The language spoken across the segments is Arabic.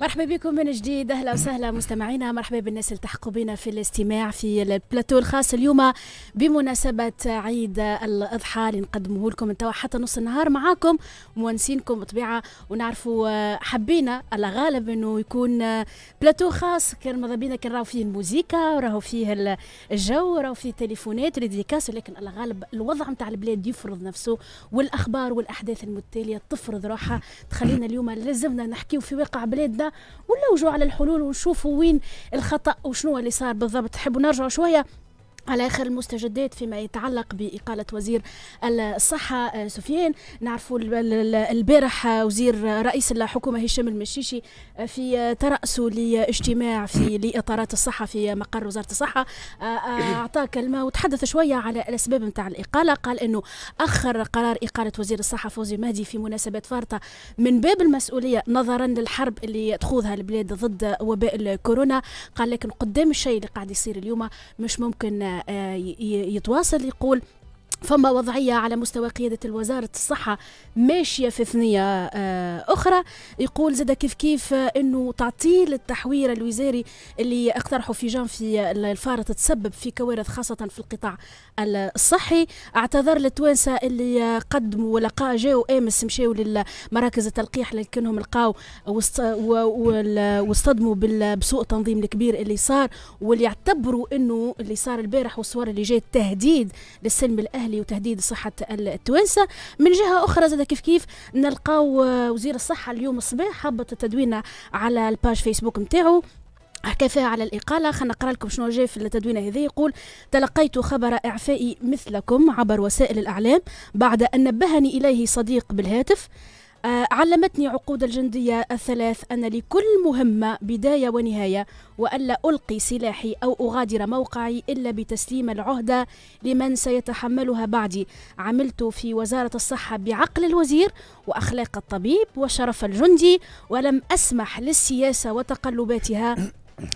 مرحبا بكم من جديد اهلا وسهلا مستمعينا مرحبا بالناس اللي تحقوا بنا في الاستماع في البلاتو الخاص اليوم بمناسبه عيد الاضحى اللي نقدمه لكم انتوا حتى نص النهار معاكم مونسينكم بطبيعه ونعرفوا حبينا على غالب انه يكون بلاتو خاص كان ماذا بينا كان راهو فيه الموزيكا وراهو فيه الجو وراهو فيه التليفونات والديكاس ولكن على غالب الوضع نتاع البلاد يفرض نفسه والاخبار والاحداث المتاليه تفرض روحها تخلينا اليوم لازمنا نحكيو في واقع بلادنا هذا ولا وجوا على الحلول ونشوفوا وين الخطا وشنو اللي صار بالضبط تحبوا نرجعوا شويه على اخر المستجدات فيما يتعلق باقاله وزير الصحه آه، سفيان نعرفوا البارح وزير رئيس الحكومه هشام المشيشي آه، في تراسه لاجتماع في لاطارات الصحه في مقر وزاره الصحه آه، اعطى كلمه وتحدث شويه على الاسباب نتاع الاقاله قال انه اخر قرار اقاله وزير الصحه فوزي مهدي في مناسبات فارطه من باب المسؤوليه نظرا للحرب اللي تخوضها البلاد ضد وباء الكورونا قال لكن قدام الشيء اللي قاعد يصير اليوم مش ممكن آه، آه، يتواصل يقول فما وضعية على مستوى قيادة وزارة الصحة ماشية في ثنية آه، أخرى يقول زاد كيف كيف آه، أنه تعطيل التحوير الوزاري اللي اقترحه في جان في آه، الفارة تسبب في كوارث خاصة في القطاع الصحي اعتذر للتوانسة اللي قدموا ولقاء جاءوا أمس مشاو لمراكز التلقيح لكنهم لقاو واصطدموا بسوء التنظيم الكبير اللي صار واللي اعتبروا أنه اللي صار البارح والصور اللي جاي تهديد للسلم الأهلي العالي وتهديد صحة التوانسة من جهة أخرى زاد كيف كيف نلقاو وزير الصحة اليوم الصباح حبط تدوينة على الباج فيسبوك نتاعو حكى فيها على الإقالة خلينا نقرأ لكم شنو جاي في التدوينة هذه يقول تلقيت خبر إعفائي مثلكم عبر وسائل الإعلام بعد أن نبهني إليه صديق بالهاتف آه، علمتني عقود الجندية الثلاث أن لكل مهمة بداية ونهاية وألا ألقي سلاحي أو أغادر موقعي إلا بتسليم العهدة لمن سيتحملها بعدي عملت في وزارة الصحة بعقل الوزير وأخلاق الطبيب وشرف الجندي ولم أسمح للسياسة وتقلباتها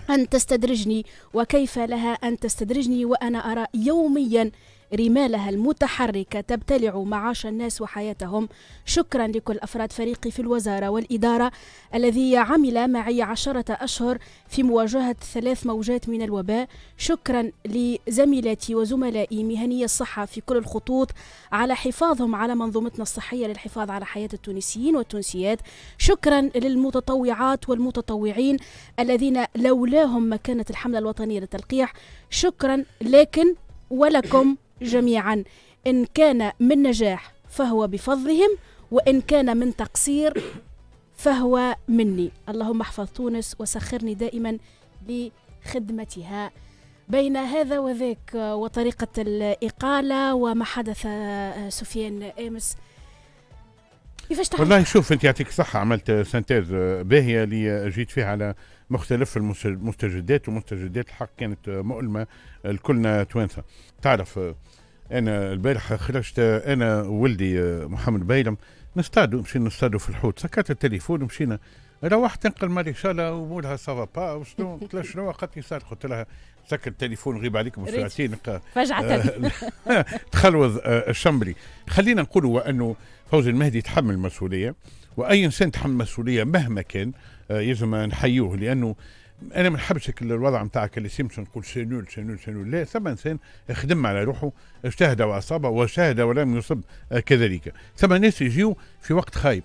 أن تستدرجني وكيف لها أن تستدرجني وأنا أرى يوميا رمالها المتحركة تبتلع معاش الناس وحياتهم شكرا لكل أفراد فريقي في الوزارة والإدارة الذي عمل معي عشرة أشهر في مواجهة ثلاث موجات من الوباء شكرا لزميلاتي وزملائي مهنية الصحة في كل الخطوط على حفاظهم على منظومتنا الصحية للحفاظ على حياة التونسيين والتونسيات شكرا للمتطوعات والمتطوعين الذين لولاهم ما كانت الحملة الوطنية للتلقيح شكرا لكن ولكم جميعا إن كان من نجاح فهو بفضلهم وإن كان من تقصير فهو مني اللهم احفظ تونس وسخرني دائما لخدمتها بين هذا وذاك وطريقة الإقالة وما حدث آه، سفيان أمس كيفاش والله شوف أنت يعطيك صحة عملت سنتيز باهية اللي جيت فيها على مختلف المستجدات ومستجدات الحق كانت مؤلمة لكلنا توانسة تعرف أنا البارحة خرجت أنا وولدي آه، محمد بيلم نستعدوا مشينا نستعدوا في الحوت سكرت التليفون مشينا روحت تنقل ما رساله ومولها سافا با وشنو قلت لها شنو قالت لي صار قلت لها سكر التليفون غيب عليكم ساعتين فجعة آه، تخلوض آه، الشمبري خلينا نقولوا انه فوزي المهدي تحمل المسؤوليه واي انسان تحمل مسؤوليه مهما كان آه، يجب نحيوه لانه انا ما نحبش الوضع نتاعك اللي سيمش نقول سنول سنول سنول لا ثم انسان خدم على روحه اجتهد واصاب وشاهد ولم يصب كذلك ثم ناس يجيو في وقت خايب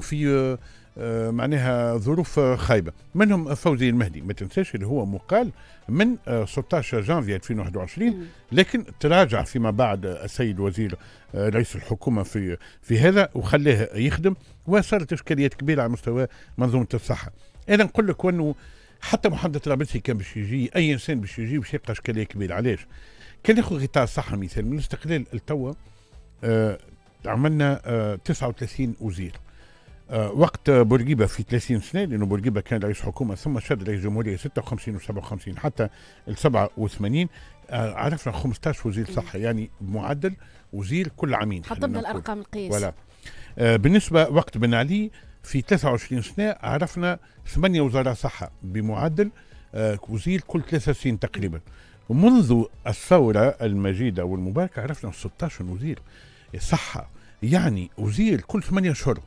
في آه، معناها ظروف خايبه منهم فوزي المهدي ما تنساش اللي هو مقال من 16 آه، جانفي 2021 لكن تراجع فيما بعد السيد وزير آه، رئيس الحكومه في في هذا وخلاه يخدم وصارت اشكاليات كبيره على مستوى منظومه الصحه اذا نقول لك وانه حتى محمد رابطي كان باش يجي اي انسان باش يجي باش يلقى اشكاليه كبيره علاش؟ كان ياخذ قطاع الصحه مثال من الاستقلال لتوا آه عملنا آه 39 وزير آه، وقت بورقيبه في 30 سنه لانه بورقيبه كان رئيس حكومه ثم شد رئيس جمهوريه 56 و57 حتى ال 87 آه، عرفنا 15 وزير صحه يعني معدل وزير كل عامين حطمنا الارقام القياس ولا آه، بالنسبه وقت بن علي في 23 سنه عرفنا ثمانيه وزراء صحه بمعدل وزير كل ثلاثة سنين تقريبا ومنذ الثوره المجيده والمباركه عرفنا 16 وزير صحه يعني وزير كل ثمانية اشهر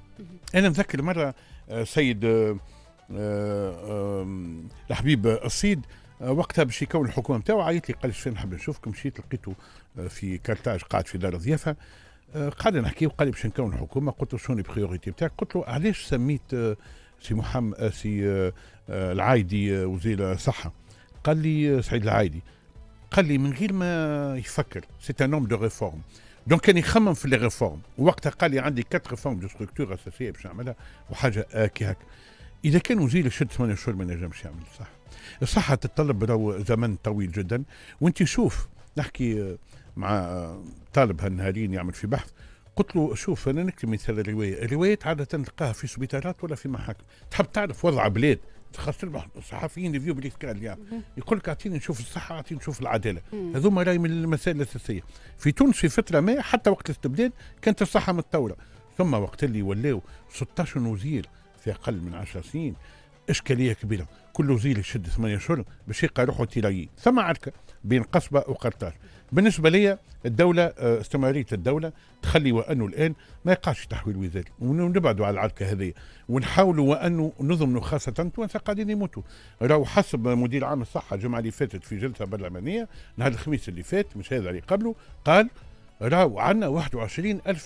انا مذكر مره آه، سيد آه، آه، الحبيب الصيد وقتها باش يكون الحكومه نتاعو عيط لي قال لي نحب نشوفك مشيت لقيته في كارتاج قاعد في دار الضيافه قعدنا نحكي وقال لي باش نكون الحكومه قلت له شنو البريوريتي نتاعك قلت له علاش سميت سي محمد سي العايدي وزير الصحه قال لي سعيد العايدي قال لي من غير ما يفكر سي ان نوم دو ريفورم دونك كان يخمم في لي ريفورم وقتها قال لي عندي كات ريفورم دو ستركتور اساسيه باش نعملها وحاجه آه كي هكا اذا كان وزير شد ثمانية شهور ما نجمش يعمل صح الصحة تتطلب زمن طويل جدا وانت شوف نحكي آه، مع آه، طالب هالنهارين يعمل في بحث قلت له شوف انا نكتب مثال الروايه، الروايات عاده تلقاها في سبيطارات ولا في محاكم، تحب تعرف وضع بلاد خاصه الصحفيين اللي فيو الاشكال يعني يقول لك اعطيني نشوف الصحه اعطيني نشوف العداله هذوما راهي من المسائل الاساسيه في تونس في فتره ما حتى وقت الاستبداد كانت الصحه متطوره ثم وقت اللي ولاو 16 وزير في اقل من 10 سنين اشكاليه كبيره كل وزير يشد ثمانية اشهر باش يلقى روحه تيلاي ثم عركه بين قصبه وقرطاج بالنسبه لي الدوله آه، استمراريه الدوله تخلي وانه الان ما يقعش تحويل وزاري ونبعدوا على العركه هذه ونحاولوا وانه نضمنوا خاصه توانسه قاعدين يموتوا راهو حسب مدير عام الصحه الجمعه اللي فاتت في جلسه برلمانيه نهار الخميس اللي فات مش هذا اللي قبله قال راهو عندنا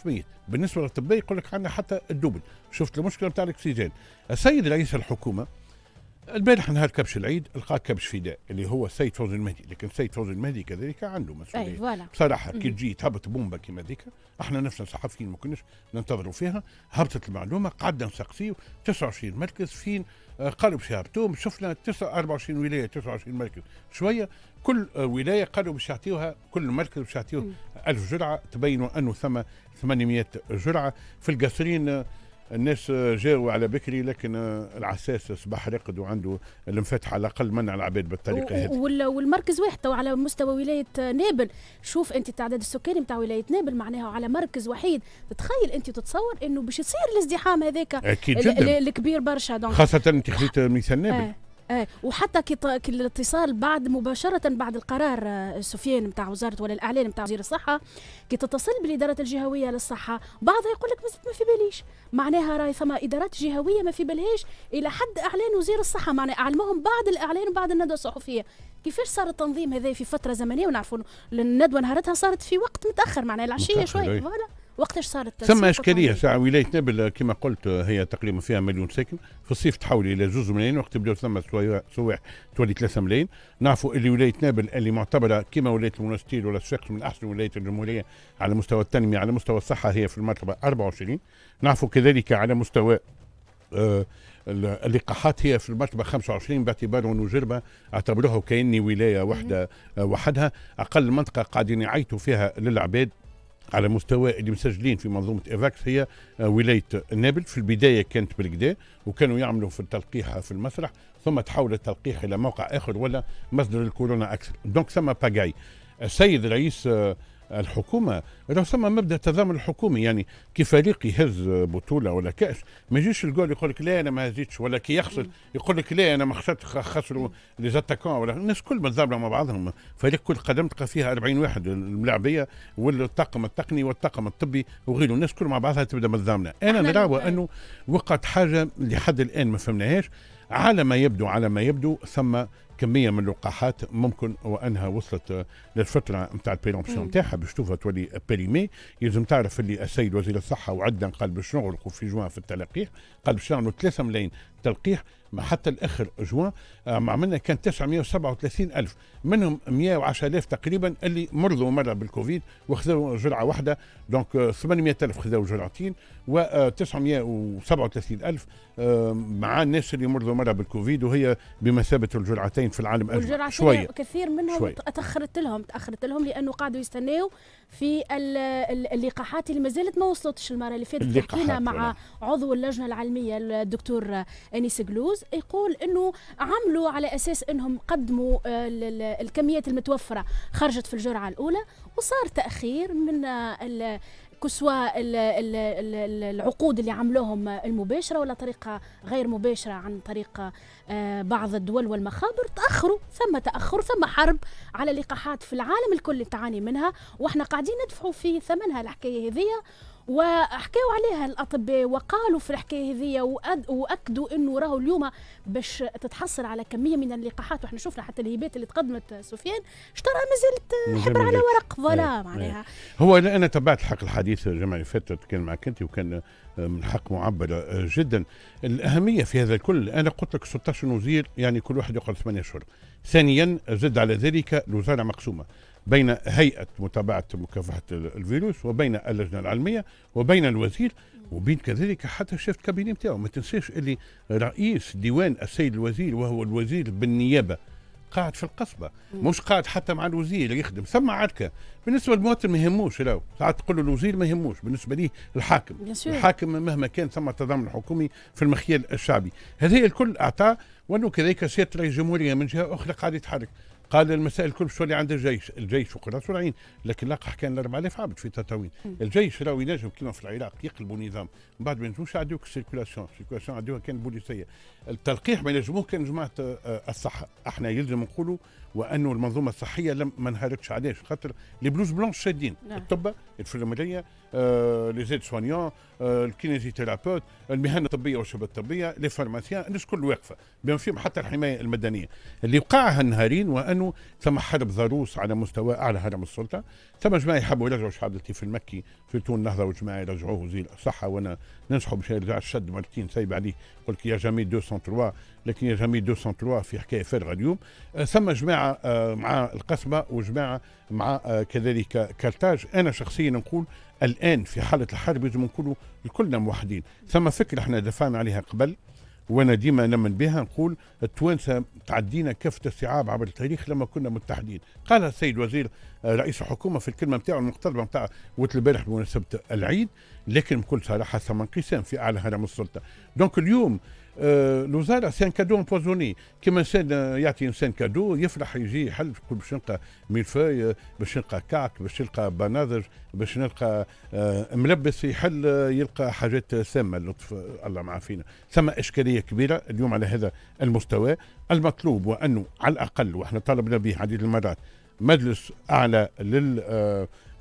ميت بالنسبه للطبيه يقول لك عندنا حتى الدوبل شفت المشكله بتاع الاكسجين السيد رئيس الحكومه البارح نهار كبش العيد لقى كبش فداء اللي هو السيد فوزي المهدي لكن السيد فوزي المهدي كذلك عنده إيه، مسؤوليه بصراحه كي تجي تهبط بومبا كما ذيك احنا نفسنا صحفيين ما كناش ننتظروا فيها هبطت المعلومه قعدنا نسقسيو 29 مركز فين آه، قالوا باش يهبطوهم شفنا 24 ولايه 29 مركز شويه كل آه، ولايه قالوا باش يعطيوها كل مركز باش يعطيوه 1000 جرعه تبينوا انه ثم 800 جرعه في القصرين آه، الناس جاوا على بكري لكن العساس اصبح رقد وعنده الانفتاح على الاقل منع العباد بالطريقه هذه والمركز واحد تو على مستوى ولايه نابل شوف انت التعداد السكاني نتاع ولايه نابل معناها على مركز وحيد تتخيل انت تتصور انه باش يصير الازدحام هذاك اكيد جدا الكبير برشا دونك خاصه انت خذيت مثال نابل آه. ايه وحتى كي الاتصال بعد مباشره بعد القرار آه، سفيان نتاع وزاره ولا الاعلان نتاع وزير الصحه كي تتصل بالاداره الجهويه للصحه بعضها يقول لك ما في باليش معناها راهي فما ادارات جهويه ما في بالهاش الى حد اعلان وزير الصحه معناها أعلمهم بعد الاعلان وبعد الندوه الصحفيه كيفاش صار التنظيم هذا في فتره زمنيه ونعرفوا الندوه نهارتها صارت في وقت متاخر معناها العشيه شوي إيه. فوالا وقتاش صارت ثم اشكاليه ساعه ولايه نابل كما قلت هي تقريبا فيها مليون ساكن في الصيف تحول الى زوز ملايين وقت بداو ثم سواح تولي ثلاثة ملايين نعرفوا اللي ولايه نابل اللي معتبره كما ولايه المنستير ولا الشيخ من احسن ولايات الجمهوريه على مستوى التنميه على مستوى الصحه هي في المرتبه 24 نعرفوا كذلك على مستوى آه اللقاحات هي في المرتبة 25 باعتبار أنه جربة اعتبروها كأني ولاية وحدة آه، وحدها أقل منطقة قاعدين يعيطوا فيها للعباد على مستوى اللي مسجلين في منظومه ايفاكس هي آه، ولايه نابل في البدايه كانت بالكدا وكانوا يعملوا في التلقيح في المسرح ثم تحول التلقيح الى موقع اخر ولا مصدر الكورونا اكثر دونك ثم باجاي السيد رئيس آه، الحكومه راه ثم مبدا التضامن الحكومي يعني كي فريق يهز بطوله ولا كاس ما يجيش الجول يقول لك لا انا ما هزيتش ولا كي يخسر يقول لك لا انا ما خسرت خسروا لي زاتاكون ولا الناس كل متضامنه مع بعضهم فريق كل قدم تلقى فيها 40 واحد الملاعبيه والطاقم التقني والطاقم الطبي وغيره الناس كل مع بعضها تبدا متضامنه انا نرى انه وقعت حاجه لحد الان ما فهمناهاش على ما يبدو على ما يبدو ثم كميه من اللقاحات ممكن وانها وصلت للفتره نتاع البيرونبسيون نتاعها باش تشوفها تولي بريمي يلزم تعرف اللي السيد وزير الصحه وعدنا قال باش نغلقوا في جوان في التلقيح قال باش نعملوا 3 ملايين تلقيح حتى الاخر جوان آه، عملنا كان 937 الف منهم 110 الف تقريبا اللي مرضوا مره بالكوفيد وخذوا جرعه واحده دونك آه، 800 الف خذوا جرعتين و 937 آه، الف مع الناس اللي مرضوا مره بالكوفيد وهي بمثابه الجرعتين في العالم شوية. كثير منهم تاخرت لهم تاخرت لهم لانه قعدوا يستناو في اللقاحات اللي مازالت ما وصلتش المره اللي فاتت حكينا مع عضو اللجنه العلميه الدكتور انيس جلوز يقول انه عملوا على اساس انهم قدموا آه، الكميات المتوفره خرجت في الجرعه الاولى وصار تاخير من آه، كسوة العقود اللي عملوهم المباشرة ولا طريقة غير مباشرة عن طريق آه، بعض الدول والمخابر تأخروا ثم تأخر ثم حرب على لقاحات في العالم الكل تعاني منها وإحنا قاعدين ندفعوا في ثمنها الحكاية هذه وحكاوا عليها الاطباء وقالوا في الحكايه هذيا واكدوا انه راهو اليوم باش تتحصل على كميه من اللقاحات واحنا شفنا حتى الهبات اللي تقدمت سفيان اشترى زالت حبر على ورق فوالا إيه، إيه. معناها هو انا تبعت الحق الحديث الجمعه اللي فاتت كان معك انت وكان آه، من حق معبر آه، جدا الأهمية في هذا الكل أنا قلت لك 16 وزير يعني كل واحد يقعد 8 أشهر ثانيا زد على ذلك الوزارة مقسومة بين هيئه متابعه مكافحه الفيروس وبين اللجنه العلميه وبين الوزير وبين كذلك حتى شفت كابيني نتاعو ما تنساش اللي رئيس ديوان السيد الوزير وهو الوزير بالنيابه قاعد في القصبة مش قاعد حتى مع الوزير يخدم ثم عركة بالنسبة للمواطن ما يهموش لو ساعات تقول الوزير ما يهموش بالنسبة ليه الحاكم الحاكم مهما كان ثم تضامن حكومي في المخيال الشعبي هذه الكل أعطاه وأنه كذلك سيادة الجمهورية من جهة أخرى قاعد يتحرك قال المسائل الكل شو عند الجيش الجيش وقلنا سرعين لكن لقح كان الأربع آلاف عبد في تطاوين الجيش راهو ينجم كيما في العراق يقلبوا نظام من بعد ما ينجموش عدوك السيركولاسيون السيركولاسيون عدوها كان بوليسيه التلقيح ما ينجموه كان جماعه آه، الصحه احنا يلزم نقولوا وانه المنظومه الصحيه لم ما انهارتش علاش خاطر لي بلوز بلونش شادين نعم. الطبة الفرمليه آه، لي زيد سوانيون آه، الكينيزيتيرابوت المهن الطبيه والشبه الطبيه لي فارماسيان الناس الكل واقفه بما فيهم حتى الحمايه المدنيه اللي وقع هالنهارين وانه ثم حرب ضروس على مستوى اعلى هرم السلطه ثم جماعه يحبوا يرجعوا شعب التيف المكي في تون نهضه وجماعه يرجعوه وزير الصحه وانا ننصحوا باش يرجع الشد مرتين سايب عليه قلت يا جامي 203 لكن جامي 203 في حكايه فارغه اليوم آه، ثم جماعه آه، مع القسمه وجماعه مع آه، كذلك كارتاج انا شخصيا نقول الان في حاله الحرب لازم نكونوا كلنا موحدين ثم فكره احنا دفعنا عليها قبل وانا ديما نمن بها نقول التوانسه تعدينا كافه الصعاب عبر التاريخ لما كنا متحدين قال السيد وزير رئيس الحكومه في الكلمه نتاعو المقتربه نتاع قلت البارح بمناسبه العيد لكن بكل صراحه ثم انقسام في اعلى هرم السلطه دونك اليوم الوزاره آه، سان كادو امبوزوني كما انسان آه، يعطي انسان كادو يفرح يجي يحل باش نلقى ميلفاي باش نلقى كعك باش نلقى بناظر باش نلقى آه، ملبس يحل يلقى حاجات سامه لطف الله معافينا ثم اشكاليه كبيره اليوم على هذا المستوى المطلوب وانه على الاقل واحنا طلبنا به عديد المرات مجلس اعلى لل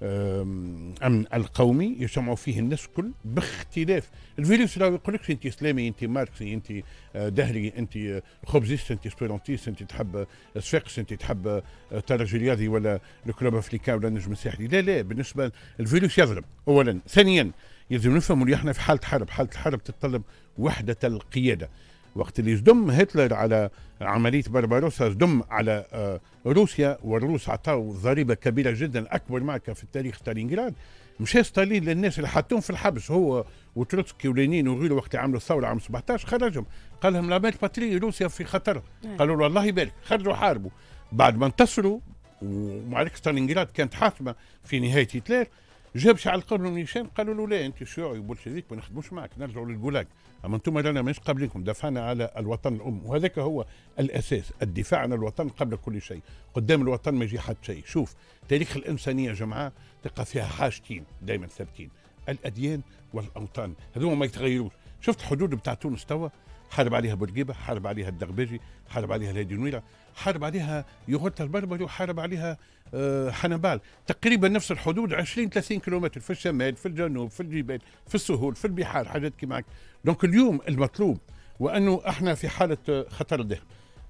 امن القومي يجمعوا فيه الناس كل باختلاف الفيروس لا يقول لك انت اسلامي انت ماركسي انت آه، دهري انت خبزيست انت سبيرونتيست انت تحب سفيقس انت تحب آه، ترج الرياضي ولا الكلوب افريكا ولا النجم الساحلي لا لا بالنسبه الفيروس يضرب اولا ثانيا يلزم نفهموا اللي احنا في حاله حرب حاله الحرب تتطلب وحده القياده وقت اللي صدم هتلر على عملية بربروسا صدم على آه، روسيا والروس عطاو ضريبة كبيرة جدا أكبر معركة في التاريخ ستالينغراد مشى ستالين للناس اللي حطوهم في الحبس هو وتروتسكي ولينين وغيره وقت عملوا الثورة عام 17 خرجهم قال لهم لا باتري روسيا في خطر نعم. قالوا له الله يبارك خرجوا حاربوا بعد ما انتصروا ومعركة ستالينغراد كانت حاسمة في نهاية هتلر جاب على قرن هشام قالوا له لا انت شيوعي وبولشيفيك ما نخدموش معك نرجعوا للجولاج اما انتم رانا مش قابلينكم دفعنا على الوطن الام وهذاك هو الاساس الدفاع عن الوطن قبل كل شيء قدام الوطن ما يجي حد شيء شوف تاريخ الانسانيه يا جماعه تلقى فيها حاجتين دائما ثابتين الاديان والاوطان هذوما ما يتغيروش شفت حدود بتاع تونس توا حارب عليها بورقيبه حارب عليها الدغباجي حارب عليها الهادي نويره حارب عليها يغطى البربري وحارب عليها آه، حنبال تقريبا نفس الحدود 20 30 كيلومتر في الشمال في الجنوب في الجبال في السهول في البحار حاجات كيما دونك اليوم المطلوب وانه احنا في حاله خطر ده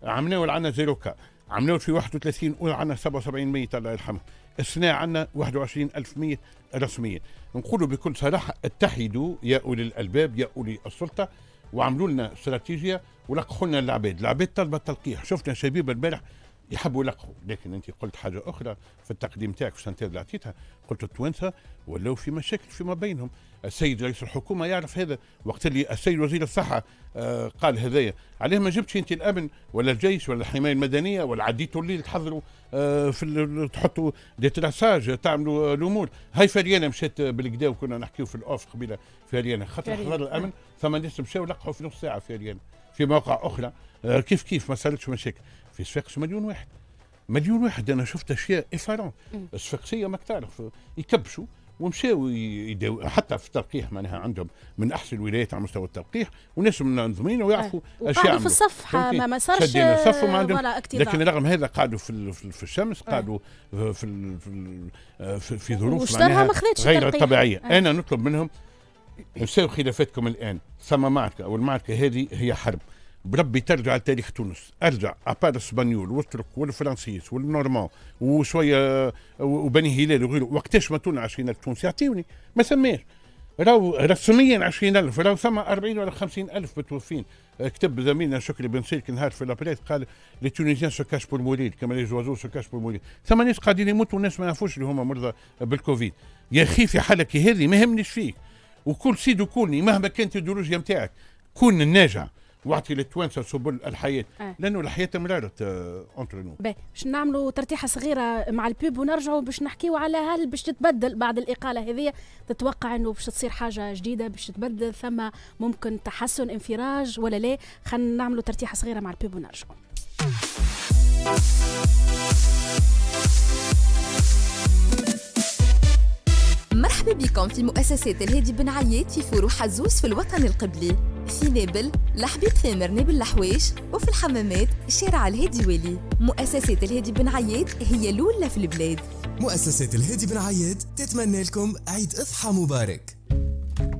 عم عندنا زيروكا عم في 31 قول عندنا 77 ميت الله يرحمه السنة عندنا ميت رسميا نقولوا بكل صراحة اتحدوا يا أولي الألباب يا أولي السلطة وعملوا لنا استراتيجيه ولقحوا لنا العباد، العباد طلبت تلقيح، شفنا شبيبه البارح يحبوا يلقحوا لكن انت قلت حاجه اخرى في التقديم تاعك في السنتير اللي عطيتها قلت التوانسه ولاو في مشاكل فيما بينهم السيد رئيس الحكومه يعرف هذا وقت اللي السيد وزير الصحه آه قال هذايا عليه ما جبتش انت الامن ولا الجيش ولا الحمايه المدنيه ولا عديتوا الليل تحضروا آه في تحطوا دي تراساج تعملوا آه، الامور هاي فريانه مشات بالكدا وكنا نحكيو في الاوف قبيله فريانه خاطر حضر الامن نعم. ثم ناس مشاو لقحوا في نص ساعه فريانه في مواقع اخرى آه، كيف كيف ما صارتش مشاكل في صفاقس مليون واحد مليون واحد انا شفت اشياء افارون الصفاقسيه ماك تعرف يكبشوا ومشاو يداو حتى في التلقيح معناها عندهم من احسن الولايات على مستوى التلقيح وناس منظمين ويعرفوا اشياء يعملوا في الصف ما ما صارش شدينا وما عندهم لكن رغم هذا قعدوا في في الشمس قعدوا في في, في ظروف معناها غير طبيعيه انا نطلب منهم انساو خلافاتكم الان ثم معركه والمعركه هذه هي حرب بربي ترجع لتاريخ تونس ارجع ابار اسبانيول والترك والفرنسيس والنورمان وشويه وبني هلال وغيره وقتاش ماتونا 20000 تونسي يعطيوني ما سماش راهو رسميا 20000 راهو ثم 40 ولا 50000 متوفين كتب زميلنا شكري بن سيرك نهار في لابريس قال لي تونيزيان سو كاش بور مورير كما لي زوازو سو كاش بور مورير ثم ناس قاعدين يموتوا ناس ما يعرفوش اللي هما مرضى بالكوفيد يا اخي في حالة كي هذه ما يهمنيش فيك وكل سيد وكلني مهما كانت الديولوجيا نتاعك كون الناجح واعطي للتوانسه سبل الحياه آه. لانه الحياه مرارت اونتر آه، نو باش نعملوا ترتيحه صغيره مع البيب ونرجعوا باش نحكيوا على هل باش تتبدل بعد الاقاله هذه تتوقع انه باش تصير حاجه جديده باش تتبدل ثم ممكن تحسن انفراج ولا لا خلينا نعملوا ترتيحه صغيره مع البيب ونرجعوا مرحبا بكم في مؤسسات الهادي بن عياد في فور حزوز في الوطن القبلي في نابل لحبيب ثامر نابل الحوايش وفي الحمامات شارع الهادي والي مؤسسات الهادي بن عياد هي الأولى في البلاد مؤسسات الهادي بن عياد تتمنى لكم عيد أضحى مبارك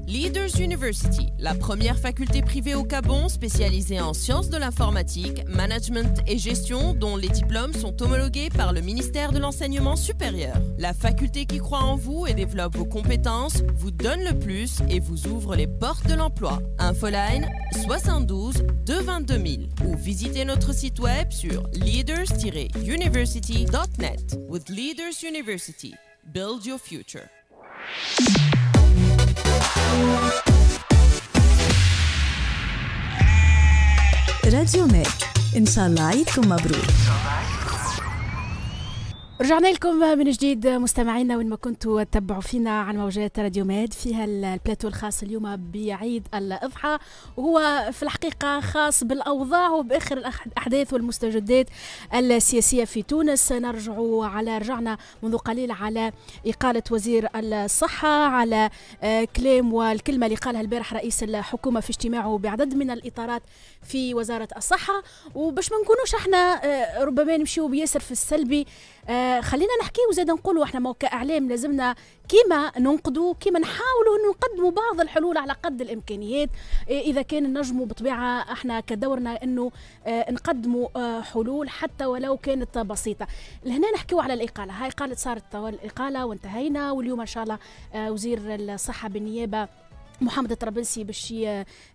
Leaders University, la première faculté privée au Gabon spécialisée en sciences de l'informatique, management et gestion dont les diplômes sont homologués par le ministère de l'enseignement supérieur. La faculté qui croit en vous et développe vos compétences vous donne le plus et vous ouvre les portes de l'emploi. Infoline 72 222 ou visitez notre site web sur leaders-university.net. With Leaders University, build your future. راديو ميك إن شاء الله عيدكم مبرور رجعنا لكم من جديد مستمعينا وين ما كنتوا تتبعوا فينا عن موجات راديو ميد فيها البلاتو الخاص اليوم بعيد الاضحى وهو في الحقيقه خاص بالاوضاع وباخر الاحداث والمستجدات السياسيه في تونس نرجع على رجعنا منذ قليل على اقاله وزير الصحه على آه، كلام والكلمه اللي قالها البارح رئيس الحكومه في اجتماعه بعدد من الاطارات في وزاره الصحه وباش ما نكونوش احنا آه، ربما نمشيو بياسر في السلبي آه، خلينا نحكي وزاد نقولوا احنا كاعلام لازمنا كيما ننقدوا كيما نحاولوا نقدموا بعض الحلول على قد الامكانيات آه، اذا كان نجموا بطبيعه احنا كدورنا انه آه، نقدموا حلول حتى ولو كانت بسيطه لهنا نحكيوا على الاقاله هاي قالت صارت الاقاله وانتهينا واليوم ان شاء الله وزير الصحه بالنيابه محمد الطرابلسي باش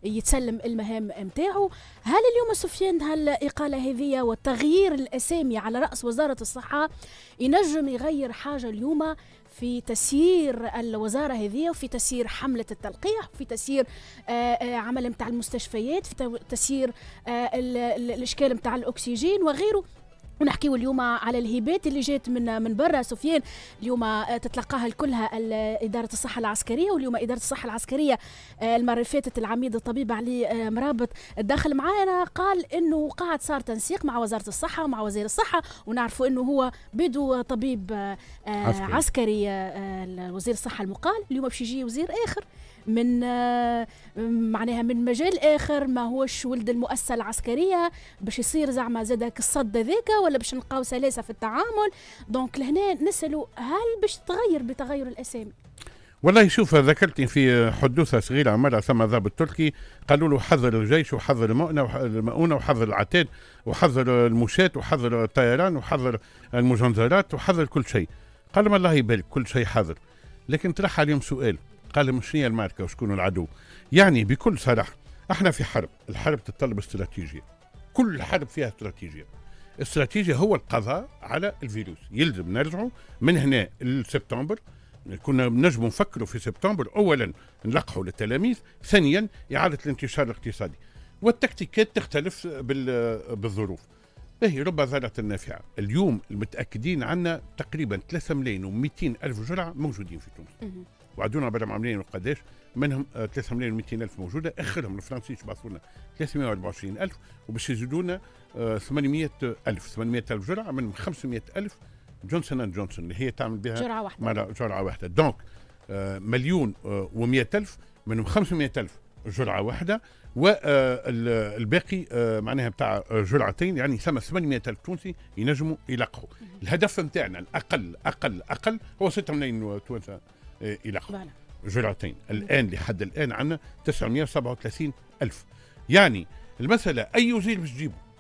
يتسلم المهام نتاعو هل اليوم سفيان هالإقالة هذه والتغيير الأسامي على رأس وزارة الصحة ينجم يغير حاجة اليوم في تسيير الوزاره هذه وفي تسيير حمله التلقيح في تسيير آه، آه، عمل نتاع المستشفيات في تسيير آه، الاشكال نتاع الاكسجين وغيره ونحكيو اليوم على الهبات اللي جات من من برا سفيان اليوم تتلقاها كلها اداره الصحه العسكريه واليوم اداره الصحه العسكريه المره فاتت العميد الطبيب علي مرابط دخل معانا قال انه وقعت صار تنسيق مع وزاره الصحه ومع وزير الصحه ونعرفوا انه هو بدو طبيب عسكري, عسكري آه، وزير الصحه المقال اليوم باش يجي وزير اخر من آه، معناها من مجال اخر ما هوش ولد المؤسسه العسكريه باش يصير زعما زادك الصد ذاك ولا باش نلقاو سلاسه في التعامل دونك لهنا نسالوا هل باش تغير بتغير الاسامي والله شوف ذكرتني في حدوثه صغيره عملها ثم ضابط تركي قالوا له حذر الجيش وحذر المؤونه وحذر العتاد وحذر المشاة وحذر الطيران وحذر المجنزرات وحذر كل شيء قال ما الله يبارك كل شيء حذر لكن طرح عليهم سؤال قال مش هي الماركه وشكون العدو يعني بكل صراحه احنا في حرب الحرب تتطلب استراتيجيه كل حرب فيها استراتيجيه استراتيجية هو القضاء على الفيروس يلزم نرجعوا من هنا لسبتمبر كنا نجم نفكروا في سبتمبر اولا نلقحوا للتلاميذ ثانيا اعاده الانتشار الاقتصادي والتكتيكات تختلف بالظروف هي رب ذرة نافعة اليوم المتأكدين عنا تقريبا 3 ملايين و200 ألف جرعة موجودين في تونس وعدونا بدهم عاملين وقداش منهم 3 و 200 الف موجوده اخرهم الفرنسي يبعثوا لنا 324 الف وباش يزيدوا لنا 800 آه، الف 800 الف جرعه منهم 500 الف جونسون اند جونسون اللي هي تعمل بها جرعه واحده جرعه واحده دونك آه، مليون آه، و100 الف منهم 500 الف جرعه واحده والباقي معناها بتاع جرعتين يعني ثم 800 الف تونسي ينجموا يلقحوا الهدف نتاعنا الاقل اقل اقل هو 6 ملايين تونسي إيه، الى اخره جرعتين الان لحد الان عندنا 937 الف يعني المساله اي وزير باش تجيبه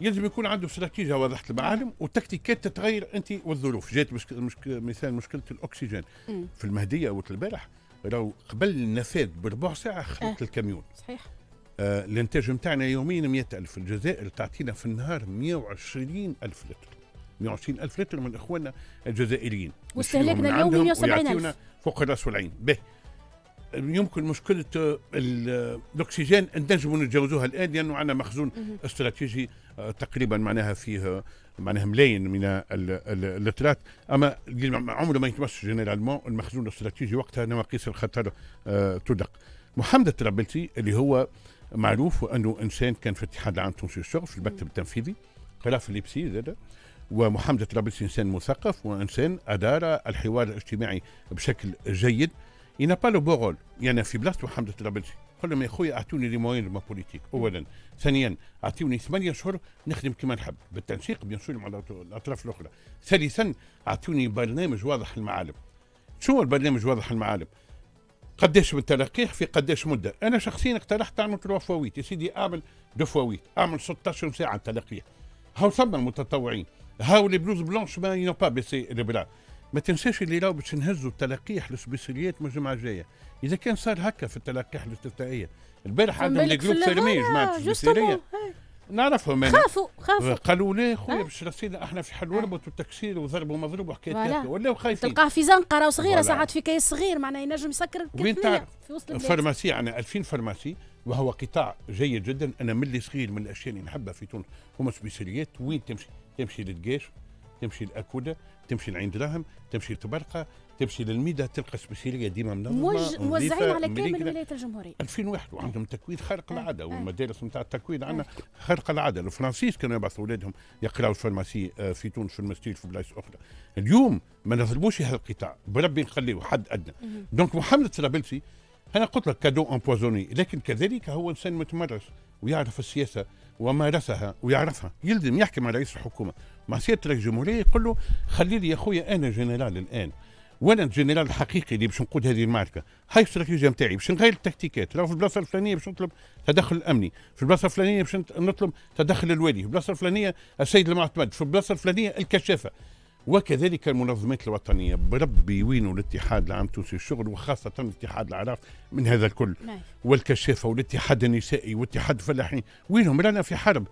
يلزم يكون عنده استراتيجيه واضحه المعالم وتكتيكات تتغير انت والظروف جات مشك... مشك... مثال مشكله الاكسجين في المهديه قلت البارح راهو قبل النفاذ بربع ساعه خلت آه. الكاميون صحيح آه الانتاج نتاعنا يوميا الف الجزائر تعطينا في النهار 120 الف لتر 120 ألف لتر من إخواننا الجزائريين واستهلاكنا اليومي 170 ألف فوق رأس العين به يمكن مشكلة الأكسجين نجموا نتجاوزوها الآن لأنه عندنا مخزون استراتيجي آه، تقريبا معناها فيه آه، معناها ملايين من اللترات اما عمره ما يتمس جنرالمون المخزون الاستراتيجي وقتها نواقيس الخطر آه، تدق محمد الترابلسي اللي هو معروف وانه انسان كان في اتحاد العام التونسي للشغل في المكتب التنفيذي قرا في الليبسي زاد ومحمد طرابلس انسان مثقف وانسان ادار الحوار الاجتماعي بشكل جيد ينا با لو بوغول يعني في بلاصته محمد طرابلس قال لهم يا خويا اعطوني لي موين ما بوليتيك اولا ثانيا اعطوني ثمانية اشهر نخدم كما نحب بالتنسيق بيان سور مع الاطراف الاخرى ثالثا اعطوني برنامج واضح المعالم هو البرنامج واضح المعالم قداش تلقيح في قداش مده انا شخصيا اقترحت اعمل تروا فويت يا سيدي اعمل دو فويت اعمل 16 ساعه تلقيح هاو ثم المتطوعين هاو لي بلوز بلونش ما ينو با سي لي بلان ما تنساش اللي راهو باش نهزوا التلقيح السبيسيليات من الجمعه الجايه اذا كان صار هكا في التلقيح الاستفتائيه البارح عندهم لي جروب سيرمي جماعه السبيسيليه نعرفهم انا خافوا خافوا قالوا لا خويا آه. باش رصينا احنا في حل آه. وربط وتكسير وضرب ومضروب وحكايات ولاو خايفين تلقاه في زنقه راهو صغيره ساعات في كيس صغير معناها ينجم يسكر وين تعرف في وسط الفارماسي عندنا يعني 2000 فرماسي وهو قطاع جيد جدا انا ملي صغير من الاشياء اللي نحبها في تونس هما سبيسيليات وين تمشي تمشي للجيش تمشي لاكوده تمشي لعين دراهم تمشي لتبرقه تمشي للميدا تلقى سبيسيليه ديما منظمه موزعين على كامل ولايات الجمهوريه 2001 وعندهم تكوين خارق آه، العاده آه. والمدارس نتاع التكوين عندنا آه. خارق العاده الفرنسيس كانوا يبعثوا اولادهم يقراوا الفارماسي في تونس في المستيل في بلايص اخرى اليوم ما نظلموش هذا القطاع بربي نخليه حد ادنى دونك محمد سرابلسي انا قلت لك كادو امبوزوني لكن كذلك هو انسان متمرس ويعرف السياسه ومارسها ويعرفها يلزم يحكي مع رئيس الحكومه مع سياده رئيس الجمهوريه يقول له خلي لي يا خويا انا جنرال الان وانا الجنرال الحقيقي اللي باش نقود هذه المعركه هاي الاستراتيجيه نتاعي باش نغير التكتيكات لو في البلاصه الفلانيه باش نطلب تدخل الامني في البلاصه الفلانيه باش نطلب تدخل الوالي في البلاصه الفلانيه السيد المعتمد في البلاصه الفلانيه الكشافه وكذلك المنظمات الوطنيه بربي وين الاتحاد العام التونسي الشغل وخاصه الاتحاد العراف من هذا الكل نعم. والكشافه والاتحاد النسائي والاتحاد الفلاحين وينهم رانا في حرب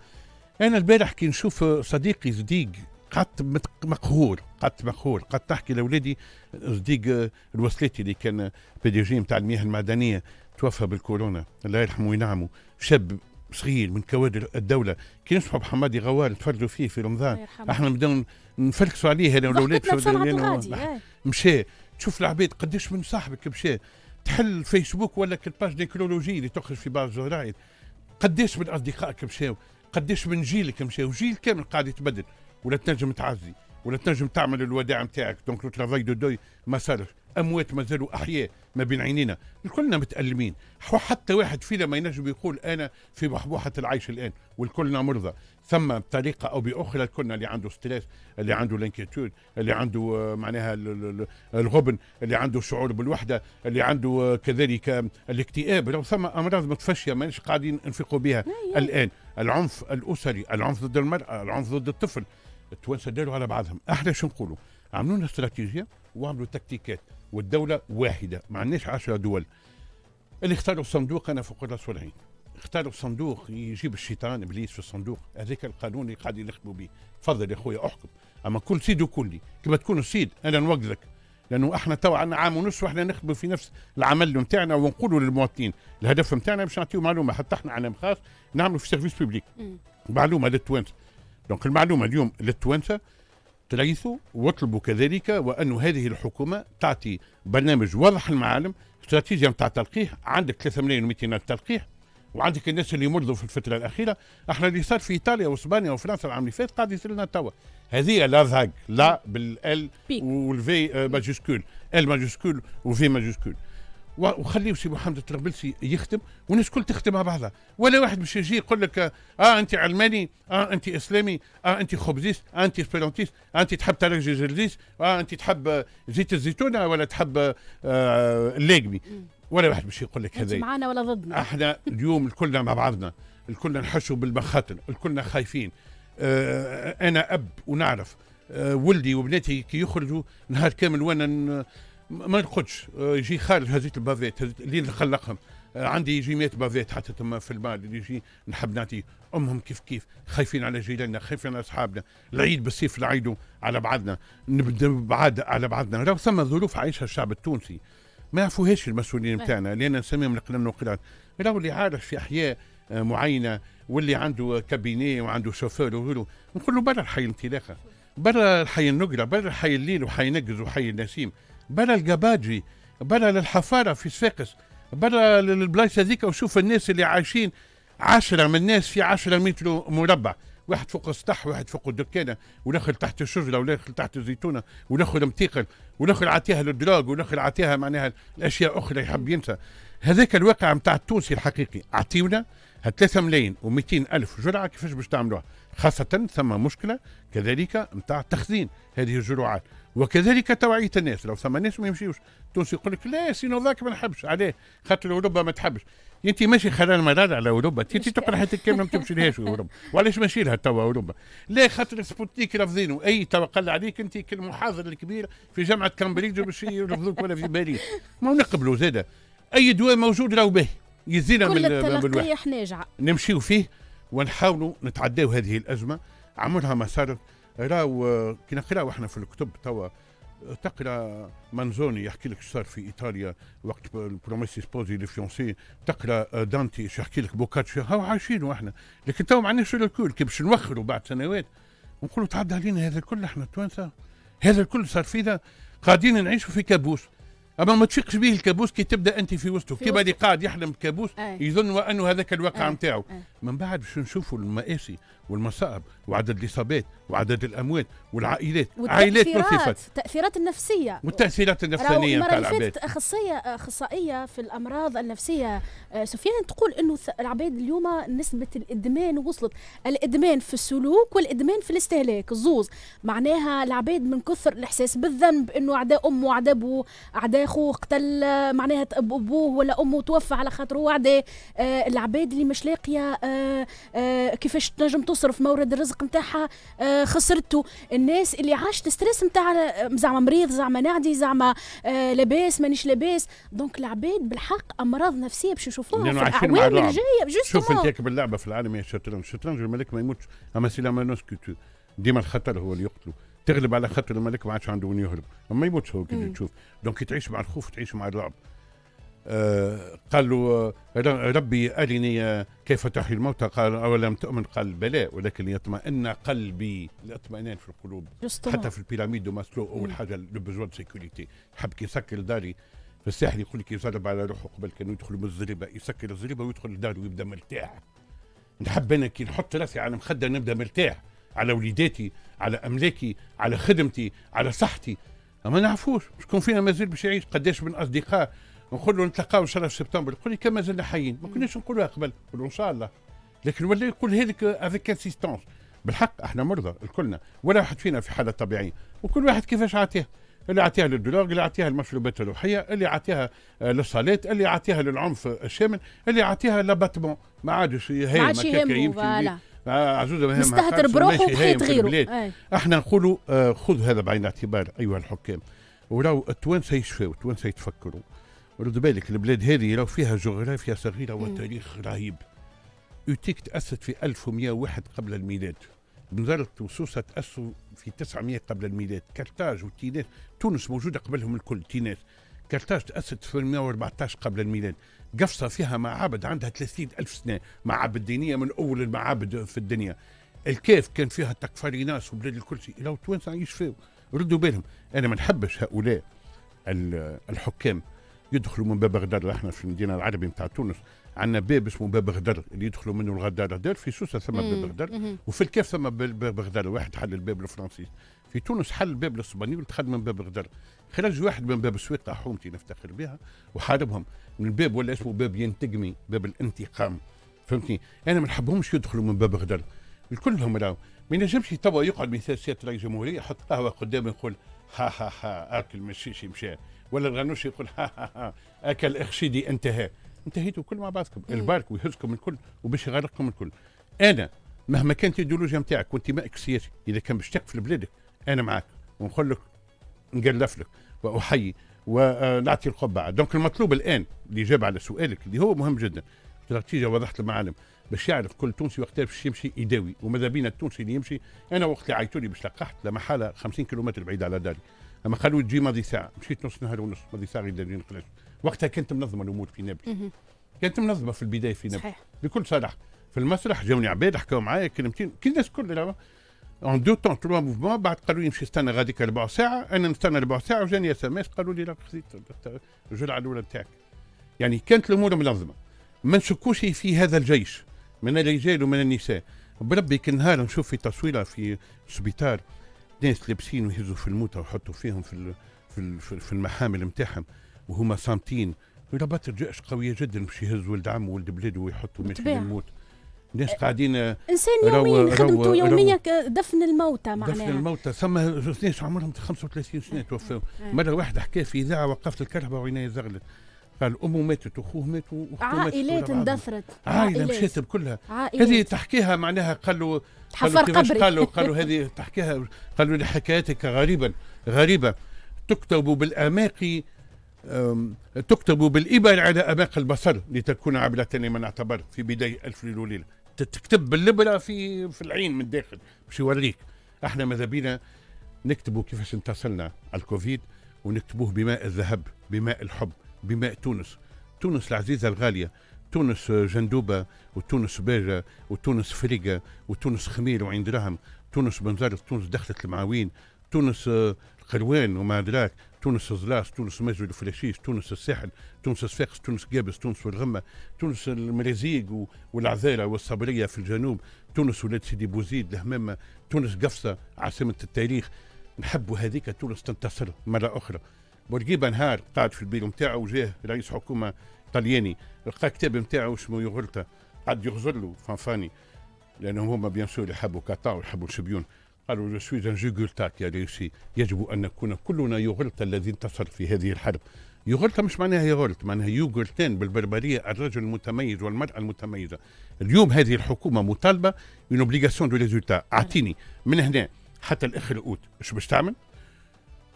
انا البارح كي نشوف صديقي زديق قعدت مقهور قعدت مقهور قعدت تحكي لاولادي صديق الوصلاتي اللي كان بي متاع جي المياه المعدنيه توفى بالكورونا الله يرحمه وينعمه شاب صغير من كوادر الدوله كي نسمعوا بحمادي غوار نتفرجوا فيه في رمضان احنا نبداو نفلكسوا عليه انا والاولاد إيه. مشى تشوف العباد قداش من صاحبك مشى تحل فيسبوك ولا الباج ديكولوجي اللي تخرج في بعض الجرايد قداش من اصدقائك مشاو قداش من جيلك مشاو جيل كامل قاعد يتبدل ولا تنجم تعزي ولا تنجم تعمل الوداع نتاعك دونك لو ترافاي دو دوي ما صارش اموات مازالوا احياء ما بين عينينا الكلنا متالمين حتى واحد فينا ما ينجم يقول انا في بحبوحه العيش الان والكلنا مرضى ثم بطريقه او باخرى الكلنا اللي عنده ستريس اللي عنده لانكيتود اللي عنده آه، معناها الغبن اللي عنده شعور بالوحده اللي عنده آه، كذلك آه، الاكتئاب لو ثم امراض متفشيه ماناش قاعدين نفيقوا بها أيوة. الان العنف الاسري العنف ضد المراه العنف ضد الطفل التوانسه داروا على بعضهم احنا شو نقولوا عملوا لنا استراتيجيه وعملوا تكتيكات والدوله واحده ما عندناش 10 دول اللي اختاروا الصندوق انا فوق راس العين اختاروا الصندوق يجيب الشيطان ابليس في الصندوق هذاك القانون اللي قاعد يخدموا به تفضل يا خويا احكم اما كل سيد وكلي كما تكون السيد انا نوقظك لانه احنا تو عندنا عام ونص واحنا نخدموا في نفس العمل نتاعنا ونقولوا للمواطنين الهدف نتاعنا باش نعطيو معلومه حتى احنا عالم خاص نعملوا في سيرفيس بيبليك معلومه للتوانسه دونك المعلومه اليوم للتوانسه تريثوا واطلبوا كذلك وأن هذه الحكومة تعطي برنامج واضح المعالم استراتيجية نتاع تلقيح عندك 3 ملايين و200 تلقيح وعندك الناس اللي مرضوا في الفترة الأخيرة احنا اللي صار في إيطاليا وإسبانيا وفرنسا العام اللي فات قاعد يصير لنا توا هذه لا زاك لا بالال والفي آه، ماجيسكول ال ماجيسكول وفي ماجيسكول وخليه سي محمد الطرابلسي يختم والناس الكل تختم مع بعضها ولا واحد باش يجي يقول لك اه انت علماني اه انت اسلامي اه انت خبزيس اه انت سبيرونتيس اه انت تحب ترك جزرزيس اه انت تحب زيت الزيتونه ولا تحب آه اللاقمي ولا واحد باش يقول لك هذا معانا ولا ضدنا احنا اليوم الكلنا مع بعضنا الكلنا نحشوا بالمخاطر الكلنا خايفين آه انا اب ونعرف آه ولدي وبناتي كي يخرجوا نهار كامل وانا ما نقولش آه، يجي خارج هزيت البافيت هزيت اللي نخلقهم آه، عندي يجي 100 بافيت حتى تما في المال اللي يجي نحب نعطيه امهم كيف كيف خايفين على جيراننا خايفين على اصحابنا العيد بالسيف نعيدوا على بعضنا نبدا بعاد على بعضنا راه ثم ظروف عايشها الشعب التونسي ما يعرفوهاش المسؤولين نتاعنا نعم. لان نسميهم القلم وقلال راه اللي عارف في احياء آه، معينه واللي عنده كابينيه وعنده شوفير وغيره نقول له برا الحي الانطلاقه برا الحي النقره برا الحي الليل وحي نقز وحي النسيم برا القباجي برا للحفاره في سفيقس برا للبلايص هذيك وشوف الناس اللي عايشين عشرة من الناس في عشرة متر مربع واحد فوق السطح واحد فوق الدكانه والاخر تحت الشجره والاخر تحت الزيتونه والاخر متيقل والاخر عطيها للدراج والاخر عطيها معناها الاشياء اخرى يحب ينسى هذاك الواقع نتاع التونسي الحقيقي اعطيونا هال 3 ملايين و200 ألف جرعة كيفاش باش تعملوها خاصة ثم مشكلة كذلك نتاع تخزين هذه الجرعات وكذلك توعية الناس لو ثم ناس ما يمشيوش التونسي يقول لك لا سينوفاك ما نحبش عليه خاطر أوروبا ما تحبش انت ماشي خلال مرار على اوروبا انت تقرا حياتك كامله ما تمشي لهاش اوروبا وعلاش ماشي لها توا اوروبا لا خاطر سبوتنيك رافضينه اي توا قال عليك انت كالمحاضر الكبير في جامعه كامبريدج باش يرفضوك ولا في باريس ما نقبلوا زاده اي دواء موجود راهو باهي يزينا كل من التلقيح ناجعه نمشيو فيه ونحاولوا نتعداو هذه الازمه عملها ما صارت راو كي نقراو احنا في الكتب توا تقرا مانزوني يحكي لك صار في ايطاليا وقت بروميسي سبوزي لي فيونسي تقرا آه، دانتي يحكي لك بوكاتشي هاو عايشين احنا لكن تو ما عندناش الكل كي باش نوخروا بعد سنوات ونقولوا تعدى علينا هذا الكل احنا التوانسه هذا الكل صار فينا قاعدين نعيشوا في كابوس اما ما تفيقش به الكابوس كي تبدا انت في وسطه كي بعد قاعد يحلم بكابوس يظن انه هذاك الواقع نتاعو من بعد باش نشوفوا المآسي والمصائب وعدد الاصابات وعدد الاموات والعائلات عائلات نصفت التاثيرات النفسيه والتاثيرات النفسانيه نتاع العباد اخصائيه اخصائيه في الامراض النفسيه آه، سفيان تقول انه العباد اليوم نسبه الادمان وصلت الادمان في السلوك والادمان في الاستهلاك الزوز معناها العباد من كثر الاحساس بالذنب انه عدا امه واعداء ابوه عدا اخوه قتل آه، معناها ابوه ولا امه توفى على خاطر هو آه، العباد اللي مش لاقيه كيفاش تنجم توصل تصرف مورد الرزق نتاعها آه، خسرته الناس اللي عاشت ستريس نتاع آه، زعما مريض زعما نعدي زعما آه، لاباس مانيش لاباس دونك العباد بالحق امراض نفسيه باش يشوفوها في الاعوام الجايه شوف انت باللعبه في العالم يا شطرنج الشطرنج الملك ما يموتش اما سي لا مانوس كوتو ديما الخطر هو اللي يقتله تغلب على خطر الملك ما عادش عنده وين يهرب ما يموتش هو كي تشوف دونك تعيش مع الخوف تعيش مع اللعب آه، قال له ربي أرني كيف تحيي الموتى قال أولم تؤمن قال بلى ولكن يطمئن قلبي الاطمئنان في القلوب Justement. حتى في البيراميد دو ماسلو أول حاجة لو بزوان سيكوريتي حب كي يسكر داري في الساحل يقول لك يضرب على روحه قبل كانوا يدخلوا من الزريبة يسكر الزريبة ويدخل داره ويبدا مرتاح نحب أنا كي نحط راسي على مخدة نبدا مرتاح على وليداتي على أملاكي على خدمتي على صحتي ما نعرفوش شكون فينا مازال باش يعيش قداش من أصدقاء نقول له نتلاقاو ان شاء الله في سبتمبر يقول لي كان مازلنا حيين ما كناش نقولوها قبل نقول ان شاء الله لكن ولا يقول هذيك افيك انسيستونس بالحق احنا مرضى الكلنا ولا واحد فينا في حاله طبيعيه وكل واحد كيفاش عاتيه اللي عطيها للدولار اللي عطيها للمشروبات الروحيه اللي عطيها للصالات اللي عطيها للعنف الشامل اللي عطيها لاباتمون ما عادش هي ما عادش يمشي عزوزه مهمه مستهتر بروحه وبحيط غيره احنا نقولوا آه، خذ هذا بعين الاعتبار ايها الحكام وراو التوانسه يشفوا التوانسه يتفكروا ردوا بالك البلاد هذه لو فيها جغرافيا صغيره وتاريخ رهيب يوتيك تاسست في 1101 قبل الميلاد بنظرت وسوسة تأسوا في 900 قبل الميلاد كرتاج وتيناس تونس موجودة قبلهم الكل تيناس كرتاج تأسست في 114 قبل الميلاد قفصة فيها معابد عندها 30 ألف سنة معابد دينية من أول المعابد في الدنيا الكيف كان فيها تكفري ناس وبلاد الكرسي شيء لو توانسة يشفوا ردوا بالهم أنا ما نحبش هؤلاء الحكام يدخلوا من باب غدر احنا في المدينه العربيه نتاع تونس عندنا باب اسمه باب غدر اللي يدخلوا منه الغدار غدار في سوسه ثم باب غدر وفي الكاف ثم باب غدر واحد حل الباب الفرنسي في تونس حل الباب الاسباني ودخل من باب غدر خرج واحد من باب السويقة حومتي نفتخر بها وحاربهم من الباب ولا اسمه باب ينتقمي باب الانتقام فهمتني انا ما نحبهمش يدخلوا من باب غدر الكلهم راهو ما ينجمش توا يقعد مثال سياده رئيس الجمهوريه يحط قهوه قدامه يقول ها ها ها اكل مشيشي مشى ولا الغنوش يقول ها ها ها اكل اخشيدي انتهى انتهيتوا الكل مع بعضكم إيه. البارك ويهزكم الكل وباش يغرقكم الكل انا مهما كانت الايديولوجيا نتاعك وانتمائك السياسي اذا كان باش تقفل بلادك انا معاك ونقول لك نقلف لك واحيي ونعطي القبعه دونك المطلوب الان الاجابه على سؤالك اللي هو مهم جدا الاستراتيجيه وضحت المعالم باش يعرف كل تونسي وقتها باش يمشي يداوي وماذا بينا التونسي اللي يمشي انا وقت اللي عيطوا لي باش لقحت لمحاله 50 كيلومتر بعيد على داري اما قالوا تجي ماضي ساعه مشيت نص نهار ونص ماضي ساعه غير دايرين نقلاش وقتها كانت منظمه الامور في نابلس كانت منظمه في البدايه في نابلس بكل صراحه في المسرح جاوني عباد حكاو معايا كلمتين كي الناس الكل اون دو تون تروا موفمون بعد قالوا لي نمشي نستنى غاديك ربع ساعه انا نستنى ربع ساعه وجاني اس ام اس قالوا لي راك خذيت الجرعه الاولى نتاعك يعني كانت الامور منظمه ما نشكوش في هذا الجيش من الرجال ومن النساء بربي كل نهار نشوف في تصويره في سبيتار ناس لابسين ويهزوا في الموتى ويحطوا فيهم في في, في المحامل نتاعهم وهما صامتين رباط الجيش قوية جدا باش يهز ولد عمه ولد بلاده ويحطوا ماشي الموت ناس قاعدين آه، انسان يوميا خدمته يوميا دفن الموتى معناها دفن الموتى ثم ناس عمرهم 35 سنه توفوا أه. مره واحده حكى في اذاعه وقفت الكهرباء وعينيه زغلت امه ماتت واخوه مات واخته عائلات اندثرت عائله مشات بكلها هذه تحكيها معناها قالوا حفر تحفر قبري قالوا قالوا هذه تحكيها قالوا لي حكايتك غريبا غريبه تكتب بالاماقي تكتب بالإبل على اماق البصر لتكون عبلة لمن اعتبر في بداية ألف ليلة وليلة تكتب بالإبرة في في العين من الداخل باش يوريك احنا ماذا بينا نكتبوا كيفاش انتصرنا على الكوفيد ونكتبوه بماء الذهب بماء الحب بماء تونس تونس العزيزة الغالية تونس جندوبة وتونس باجة وتونس فريقة وتونس خمير وعين دراهم تونس بنزار تونس دخلة المعاوين تونس القلوان آه، وما أدراك تونس الزلاس تونس مجد الفلاشيش تونس الساحل تونس الصفاقس تونس قابس تونس والغمة تونس المرازيق والعذارة والصبرية في الجنوب تونس ولاد سيدي بوزيد الهمامة تونس قفصة عاصمة التاريخ نحبوا هذيك تونس تنتصر مرة أخرى بورقيبه نهار قاعد في البيرو نتاعو وجاه رئيس حكومه طلياني لقى كتاب نتاعو اسمه يغلطه قعد يغزر له فانفاني لانه هما بيان سور يحبوا كاتا ويحبوا الشبيون قالوا جو سوي ان جوغولتاك يا ريوسي يجب ان نكون كلنا يغلطه الذي انتصر في هذه الحرب يغلطة مش معناها يغلط معناها يوغلتين بالبربرية الرجل المتميز والمرأة المتميزة اليوم هذه الحكومة مطالبة اون اوبليغاسيون دو ريزولتا اعطيني من هنا حتى الاخر اوت ايش باش تعمل؟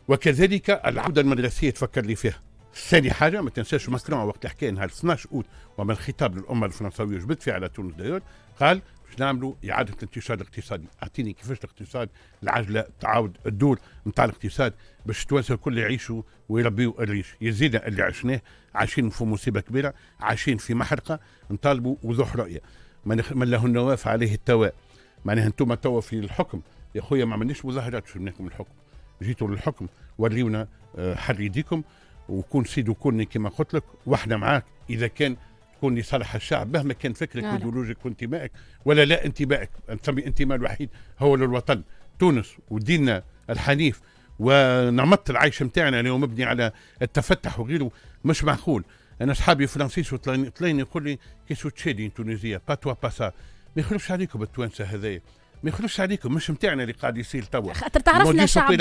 وكذلك العودة المدرسية تفكر لي فيها ثاني حاجه ما تنساش ماكرون وقت حكى نهار 12 اوت ومن خطاب للامه الفرنسويه جبت فيه على تونس دايور قال باش نعملوا اعاده الانتشار الاقتصادي اعطيني كيفاش الاقتصاد العجله تعاود الدور نتاع الاقتصاد باش التوانسه الكل يعيشوا ويربيوا الريش يزيدنا اللي عشناه عايشين في مصيبه كبيره عايشين في محرقه نطالبوا وضوح رؤيه من له النواف عليه التواء معناها انتم توا في الحكم يا خويا ما عملناش مظاهرات باش الحكم جيتوا للحكم وريونا آه، حل يديكم وكون سيد وكوني كما قلت لك واحنا معاك اذا كان تكون لصالح الشعب مهما كان فكرك نعم. وديولوجيك وانتمائك ولا لا انتمائك نسمي انتماء الوحيد هو للوطن تونس وديننا الحنيف ونمط العيش نتاعنا اللي هو مبني على التفتح وغيره مش معقول انا اصحابي فرانسيس وطلين يقول لي كيسو تشيدي تونسيه با توا با سا ما يخلفش عليكم التوانسه هذايا ما يخلوش عليكم مش نتاعنا اللي قاعد يصير توا خاطر تعرفنا شعب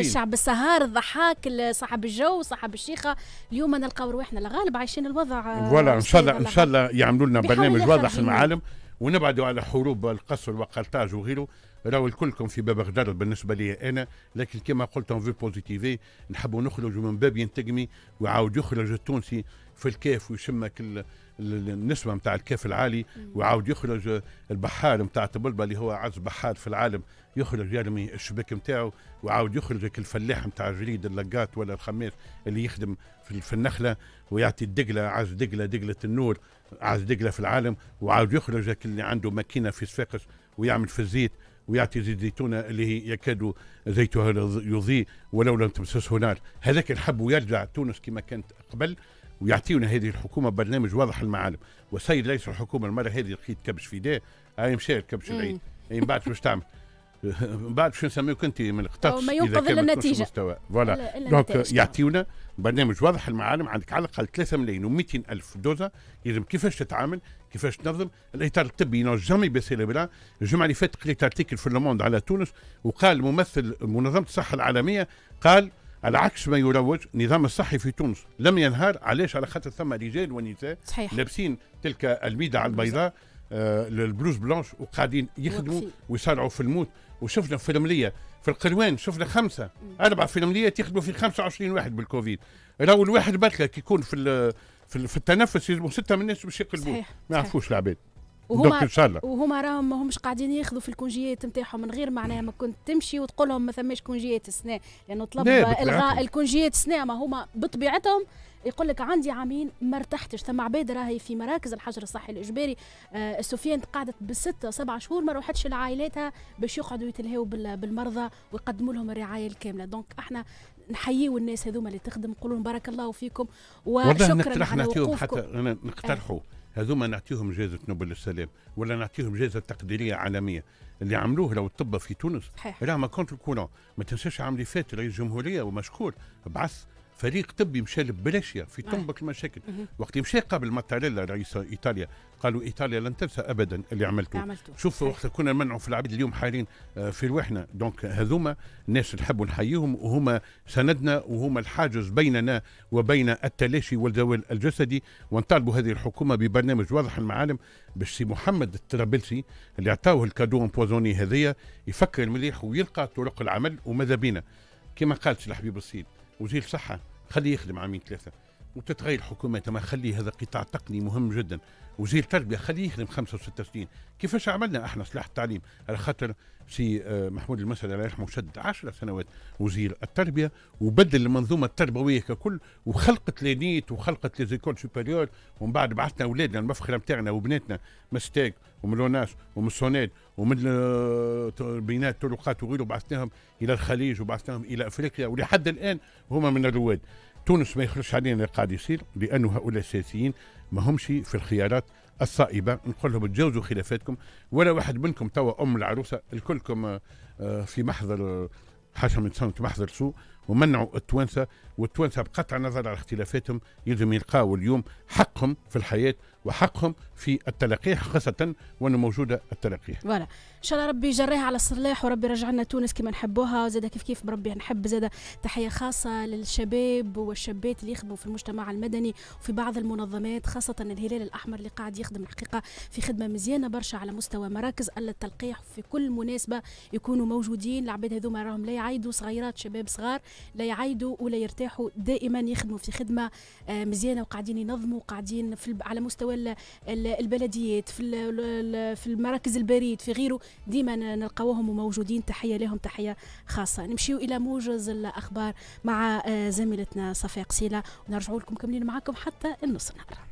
الشعب السهار الضحاك صاحب الجو صاحب الشيخه اليوم نلقاو رواحنا الغالب عايشين الوضع فوالا ان شاء الله ان شاء الله يعملوا لنا برنامج واضح المعالم ونبعدوا على حروب القصر وقرطاج وغيره راهو الكلكم في باب غدر بالنسبه لي انا لكن كما قلت اون بوزيتيفي نحبوا نخرجوا من باب ينتقمي ويعاود يخرج التونسي في ويشم ويشمك النسبه نتاع الكيف العالي ويعاود يخرج البحار نتاع تبلبل اللي هو اعز بحار في العالم يخرج يرمي الشباك نتاعو ويعاود يخرج الفلاح نتاع الجريد اللقات ولا الخماس اللي يخدم في النخله ويعطي الدقله عز دقله دقله النور اعز دقله في العالم وعاود يخرج اللي عنده ماكينه في صفاقس ويعمل في الزيت ويعطي زيت زيتونه اللي هي يكاد زيتها يضيء ولو لم تمسسه نار هذاك الحب ويرجع تونس كما كانت قبل ويعطيونا هذه الحكومه برنامج واضح المعالم والسيد ليس الحكومه المره هذه لقيت كبش في ده هاي مشى كبش العيد من بعد واش تعمل من بعد شو نسميوك انت من القطاس ما ينقذ الا النتيجه مستوى فوالا دونك يعطيونا برنامج واضح المعالم عندك على الاقل 3 ملايين و200 الف دوزه يلزم كيفاش تتعامل كيفاش تنظم الاطار الطبي نو جامي بيسيليبرا الجمعه اللي فاتت قريت ارتيكل في لوموند على تونس وقال ممثل منظمه الصحه العالميه قال على عكس ما يروج النظام الصحي في تونس لم ينهار علاش على خاطر ثم رجال ونساء صحيح. لابسين تلك على البيضاء آه البلوز بلانش وقاعدين يخدموا ويصارعوا في الموت وشفنا في المليه في القروان شفنا خمسه اربعه في المليه يخدموا في 25 واحد بالكوفيد راهو الواحد بركه كي يكون في في التنفس يلزموا سته من الناس باش يقلبوه ما يعرفوش العباد وهما ان شاء الله وهما راهم ماهمش قاعدين ياخذوا في الكونجيات نتاعهم من غير معناها ما كنت تمشي وتقول لهم ما ثماش كونجيات السنه لانه طلب الغاء الكونجيات السنه ما هما بطبيعتهم يقول لك عندي عامين ما ارتحتش ثم عباد راهي في مراكز الحجر الصحي الاجباري آه سفيان قعدت بستة سبعة شهور ما روحتش لعائلاتها باش يقعدوا يتلهوا بالمرضى ويقدموا لهم الرعايه الكامله دونك احنا نحييو الناس هذوما اللي تخدم نقول لهم بارك الله فيكم وشكرا على وقوفكم حتى نقترحوا آه. هذوما نعطيهم جائزه نوبل للسلام ولا نعطيهم جائزه تقديريه عالميه اللي عملوه لو الطب في تونس صحيح راه ما كونتر كولون ما تنساش عام اللي فات رئيس الجمهوريه ومشكور بعث فريق طبي مشى بلاشيا في تنبك المشاكل وقت مشى قابل ماتاريلا رئيس ايطاليا قالوا ايطاليا لن تنسى ابدا اللي عملته عملته شوف وقت كنا نمنعوا في العبيد اليوم حالين آه، في رواحنا دونك هذوما الناس نحبوا نحييهم وهما سندنا وهما الحاجز بيننا وبين التلاشي والزوال الجسدي ونطالبوا هذه الحكومه ببرنامج واضح المعالم باش سي محمد الترابلسي اللي عطاوه الكادو امبوزوني هذيا يفكر مليح ويلقى طرق العمل وماذا بينا كما قال الحبيب السيد وزير الصحه خليه يخدم عامين ثلاثه وتتغير حكومات ما خلي هذا قطاع تقني مهم جدا وزير التربيه خليه يخدم خمسه وسته سنين كيفاش عملنا احنا سلاح التعليم على خاطر سي آه، محمود المسعد الله يرحمه شد 10 سنوات وزير التربيه وبدل المنظومه التربويه ككل وخلقت لينيت وخلقت ليزيكول سوبيريور ومن بعد بعثنا اولادنا المفخره نتاعنا وبناتنا مستاك ومن لوناس ومن السوناد ومن آه، بناء الطرقات وغيره بعثناهم الى الخليج وبعثناهم الى افريقيا ولحد الان هما من الرواد تونس ما يخرجش علينا اللي قاعد يصير لانه هؤلاء السياسيين ما همش في الخيارات الصائبه نقول لهم تجاوزوا خلافاتكم ولا واحد منكم توا ام العروسه الكلكم آه، في محضر آه، حاشا من سنه محضر سوء ومنعوا التوانسه والتوانسه بقطع النظر على اختلافاتهم يلزم يلقاو اليوم حقهم في الحياه وحقهم في التلقيح خاصة وأنه موجودة التلقيح فوالا إن شاء الله ربي يجريها على الصلاح وربي يرجع لنا تونس كما نحبوها زاد كيف كيف بربي نحب زاد تحية خاصة للشباب والشابات اللي يخدموا في المجتمع المدني وفي بعض المنظمات خاصة الهلال الأحمر اللي قاعد يخدم الحقيقة في خدمة مزيانة برشا على مستوى مراكز التلقيح في كل مناسبة يكونوا موجودين العباد هذوما راهم لا يعايدوا صغيرات شباب صغار لا يعايدوا ولا يرتاحوا يرتاحوا دائما يخدموا في خدمه آه، مزيانه وقاعدين ينظموا وقاعدين في على مستوى البلديات في في المراكز البريد في غيره ديما نلقاوهم وموجودين تحيه لهم تحيه خاصه نمشيو الى موجز الاخبار مع آه، زميلتنا صفاء قسيله ونرجعوا لكم كاملين معكم حتى النص نهار